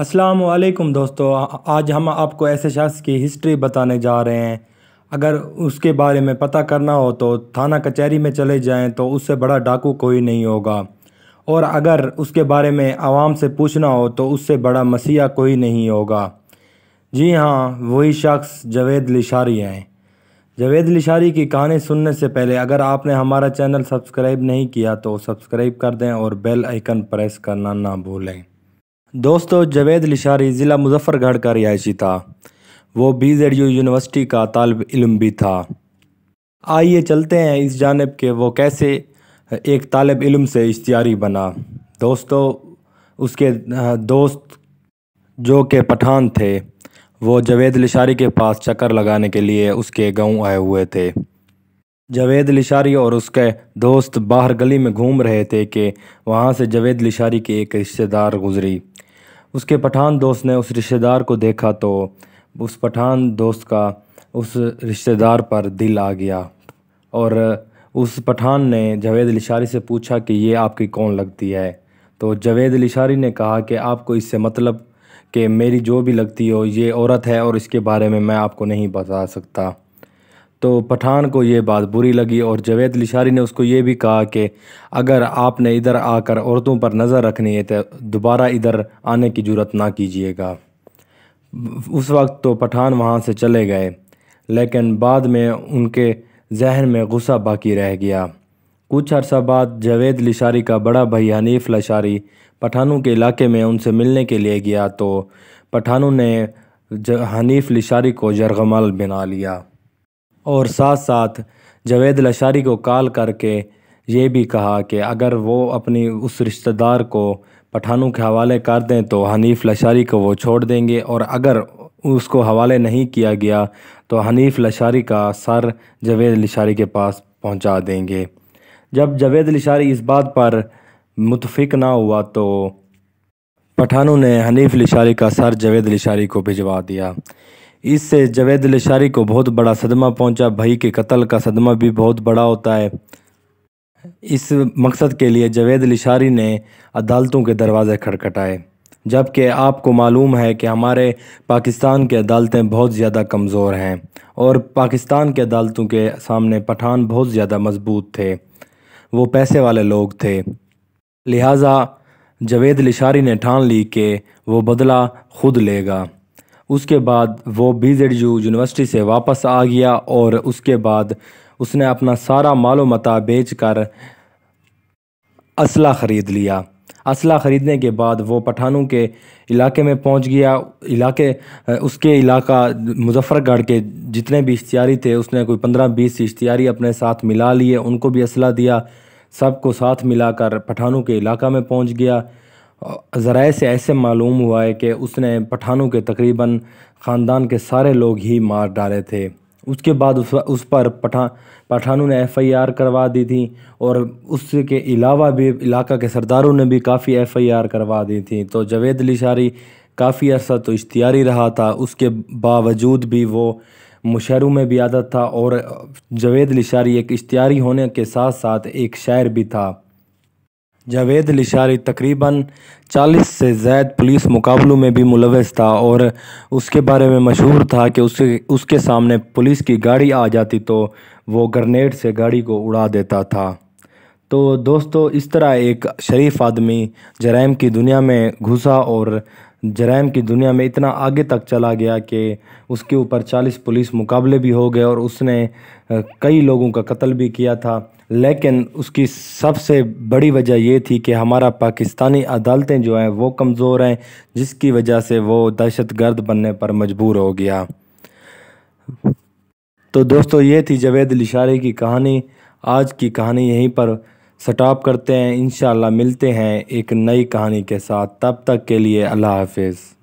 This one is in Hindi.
अस्सलाम वालेकुम दोस्तों आज हम आपको ऐसे शख्स की हिस्ट्री बताने जा रहे हैं अगर उसके बारे में पता करना हो तो थाना कचहरी में चले जाएं तो उससे बड़ा डाकू कोई नहीं होगा और अगर उसके बारे में आवाम से पूछना हो तो उससे बड़ा मसीहा कोई नहीं होगा जी हाँ वही शख्स जवेद लिशारी हैं जवेद लिशारी की कहानी सुनने से पहले अगर आपने हमारा चैनल सब्सक्राइब नहीं किया तो सब्सक्राइब कर दें और बेल आइकन प्रेस करना ना भूलें दोस्तों जवेद लिशारी ज़िला मुजफ्फरगढ़ का रिहायशी था वो बी जेड यू यूनिवर्सिटी का तालब इलम भी था आइए चलते हैं इस जानब के वो कैसे एक तालब इलम से इश्तियारी बना दोस्तों उसके दोस्त जो के पठान थे वो जवेद लिशारी के पास चक्कर लगाने के लिए उसके गांव आए हुए थे जावेद लिशारी और उसके दोस्त बाहर गली में घूम रहे थे कि वहाँ से जावेद लिशारी की एक रिश्तेदार गुजरी उसके पठान दोस्त ने उस रिश्तेदार को देखा तो उस पठान दोस्त का उस रिश्तेदार पर दिल आ गया और उस पठान ने जावेद लिशारी से पूछा कि ये आपकी कौन लगती है तो जावेद लिशारी ने कहा कि आपको इससे मतलब कि मेरी जो भी लगती हो ये औरत है और इसके बारे में मैं आपको नहीं बता सकता तो पठान को ये बात बुरी लगी और जवेद लिशारी ने उसको ये भी कहा कि अगर आपने इधर आकर औरतों पर नज़र रखनी है तो दोबारा इधर आने की जरूरत ना कीजिएगा उस वक्त तो पठान वहाँ से चले गए लेकिन बाद में उनके जहन में गुस्सा बाकी रह गया कुछ अरसा बाद जवेद लिशारी का बड़ा भाई हनीफ लशारी पठानों के इलाके में उनसे मिलने के लिए गया तो पठानों ने हनीफ लिशारी को जरगमाल बना लिया और साथ साथ जवेद लशारी को कॉल करके ये भी कहा कि अगर वो अपनी उस रिश्तेदार को पठानों के हवाले कर दें तो हनीफ़ लशारी को वो छोड़ देंगे और अगर उसको हवाले नहीं किया गया तो हनीफ़ लशारी का सर जवेद लशारी के पास पहुंचा देंगे जब जवेद लशारी इस बात पर मुतफिक ना हुआ तो पठानों ने हनीफ़ लशारी का सर जवेद लशारी को भिजवा दिया इससे जवेद लशारी को बहुत बड़ा सदमा पहुंचा भाई के कत्ल का सदमा भी बहुत बड़ा होता है इस मकसद के लिए जवेद लिशारी ने अदालतों के दरवाज़े खटखटाए जबकि आपको मालूम है कि हमारे पाकिस्तान की अदालतें बहुत ज़्यादा कमज़ोर हैं और पाकिस्तान के अदालतों के सामने पठान बहुत ज़्यादा मजबूत थे वो पैसे वाले लोग थे लिहाजा जवेद लिशारी ने ठान ली कि वो बदला खुद लेगा उसके बाद वो बी जेड यू यूनिवर्सिटी से वापस आ गया और उसके बाद उसने अपना सारा मालो मता बेच कर असला ख़रीद लिया असला ख़रीदने के बाद वो पठानों के इलाके में पहुंच गया इलाके उसके इलाका मुजफ्फ़रगढ़ के जितने भी इश्तियारी थे उसने कोई पंद्रह बीस इश्तियारी अपने साथ मिला लिए उनको भी असला दिया सबको साथ मिलाकर पठानों के इलाका में पहुंच गया जरा से ऐसे मालूम हुआ है कि उसने पठानों के तकरीबन ख़ानदान के सारे लोग ही मार डाले थे उसके बाद उस, उस पर पठा पठानों ने एफआईआर करवा दी थी और उसके अलावा भी इलाका के सरदारों ने भी काफ़ी एफआईआर करवा दी थी तो जावेद अली शारी काफ़ी अरसा तो इश्तियारी रहा था उसके बावजूद भी वो मुशहरों में भी आदत था और जावेद अली शारी एक इश्तियारी होने के साथ साथ एक शायर भी था जावेद लिशारी तकरीबन 40 से ज़ायद पुलिस मुकाबलों में भी मुलवस था और उसके बारे में मशहूर था कि उसके उसके सामने पुलिस की गाड़ी आ जाती तो वो ग्रनेड से गाड़ी को उड़ा देता था तो दोस्तों इस तरह एक शरीफ आदमी जराइम की दुनिया में घुसा और जराइम की दुनिया में इतना आगे तक चला गया कि उसके ऊपर 40 पुलिस मुकाबले भी हो गए और उसने कई लोगों का कत्ल भी किया था लेकिन उसकी सबसे बड़ी वजह ये थी कि हमारा पाकिस्तानी अदालतें जो हैं वो कमज़ोर हैं जिसकी वजह से वो दहशत गर्द बनने पर मजबूर हो गया तो दोस्तों ये थी जवेद लिशारी की कहानी आज की कहानी यहीं पर स्टॉप करते हैं इन मिलते हैं एक नई कहानी के साथ तब तक के लिए अल्लाह हाफिज़